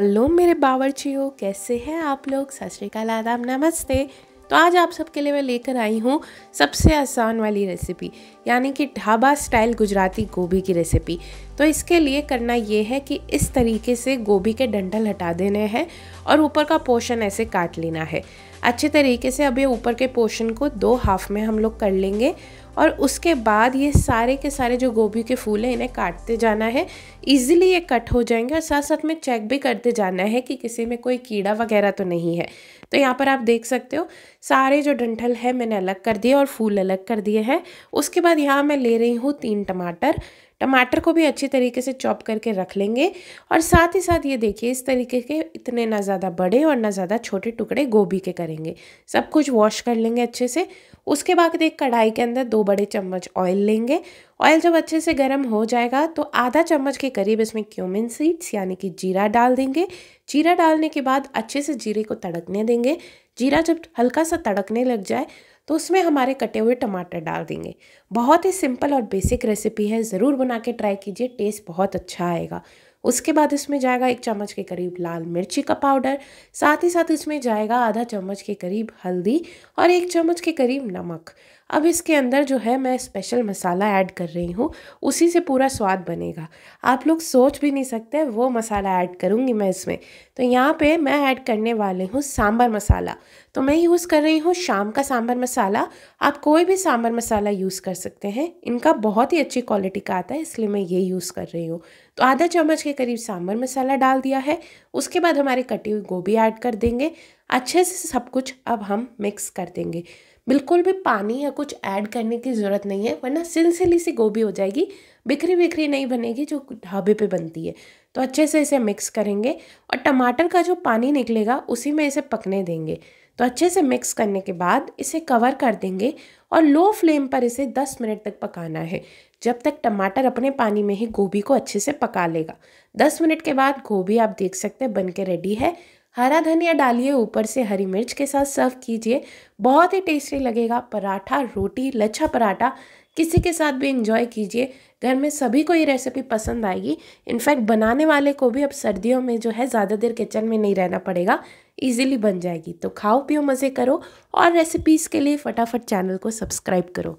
hello मेरे बावरची हो कैसे हैं आप लोग सत श्रीकाल आदाब नमस्ते तो आज आप सबके लिए मैं लेकर आई हूँ सबसे आसान वाली रेसिपी यानी कि ढाबा स्टाइल गुजराती गोभी की रेसिपी तो इसके लिए करना ये है कि इस तरीके से गोभी के डंडल हटा देने हैं और ऊपर का पोर्शन ऐसे काट लेना है अच्छे तरीके से अब ये ऊपर के पोर्शन को दो हाफ में हम लोग कर लेंगे और उसके बाद ये सारे के सारे जो गोभी के फूल हैं इन्हें काटते जाना है इजीली ये कट हो जाएंगे और साथ साथ में चेक भी करते जाना है कि किसी में कोई कीड़ा वगैरह तो नहीं है तो यहाँ पर आप देख सकते हो सारे जो डंठल है मैंने अलग कर दिए और फूल अलग कर दिए हैं उसके बाद यहाँ मैं ले रही हूँ तीन टमाटर टमाटर को भी अच्छी तरीके से चॉप करके रख लेंगे और साथ ही साथ ये देखिए इस तरीके के इतने ना ज़्यादा बड़े और ना ज़्यादा छोटे टुकड़े गोभी के करेंगे सब कुछ वॉश कर लेंगे अच्छे से उसके बाद एक कढ़ाई के अंदर दो बड़े चम्मच ऑयल लेंगे ऑयल जब अच्छे से गर्म हो जाएगा तो आधा चम्मच के करीब इसमें क्यूमिन सीड्स यानी कि जीरा डाल देंगे जीरा डालने के बाद अच्छे से जीरे को तड़कने देंगे जीरा जब हल्का सा तड़कने लग जाए तो उसमें हमारे कटे हुए टमाटर डाल देंगे बहुत ही सिंपल और बेसिक रेसिपी है ज़रूर बना के ट्राई कीजिए टेस्ट बहुत अच्छा आएगा उसके बाद इसमें जाएगा एक चम्मच के करीब लाल मिर्ची का पाउडर साथ ही साथ इसमें जाएगा आधा चम्मच के करीब हल्दी और एक चम्मच के करीब नमक अब इसके अंदर जो है मैं स्पेशल मसाला ऐड कर रही हूँ उसी से पूरा स्वाद बनेगा आप लोग सोच भी नहीं सकते वो मसाला ऐड करूँगी मैं इसमें तो यहाँ पे मैं ऐड करने वाली हूँ सांभर मसाला तो मैं यूज़ कर रही हूँ शाम का सांभर मसाला आप कोई भी सांभर मसाला यूज़ कर सकते हैं इनका बहुत ही अच्छी क्वालिटी का आता है इसलिए मैं ये यूज़ कर रही हूँ तो आधा चम्मच के करीब सांभर मसाला डाल दिया है उसके बाद हमारे कटी हुई गोभी ऐड कर देंगे अच्छे से सब कुछ अब हम मिक्स कर देंगे बिल्कुल भी पानी या कुछ ऐड करने की ज़रूरत नहीं है वरना सिलसिली सी गोभी हो जाएगी बिखरी बिखरी नहीं बनेगी जो ढाबे पे बनती है तो अच्छे से इसे मिक्स करेंगे और टमाटर का जो पानी निकलेगा उसी में इसे पकने देंगे तो अच्छे से मिक्स करने के बाद इसे कवर कर देंगे और लो फ्लेम पर इसे 10 मिनट तक पकाना है जब तक टमाटर अपने पानी में ही गोभी को अच्छे से पका लेगा 10 मिनट के बाद गोभी आप देख सकते हैं बन के रेडी है हरा धनिया डालिए ऊपर से हरी मिर्च के साथ सर्व कीजिए बहुत ही टेस्टी लगेगा पराठा रोटी लच्छा पराठा किसी के साथ भी इंजॉय कीजिए घर में सभी को ये रेसिपी पसंद आएगी इनफैक्ट बनाने वाले को भी अब सर्दियों में जो है ज़्यादा देर किचन में नहीं रहना पड़ेगा इजीली बन जाएगी तो खाओ पियो मज़े करो और रेसिपीज़ के लिए फटाफट चैनल को सब्सक्राइब करो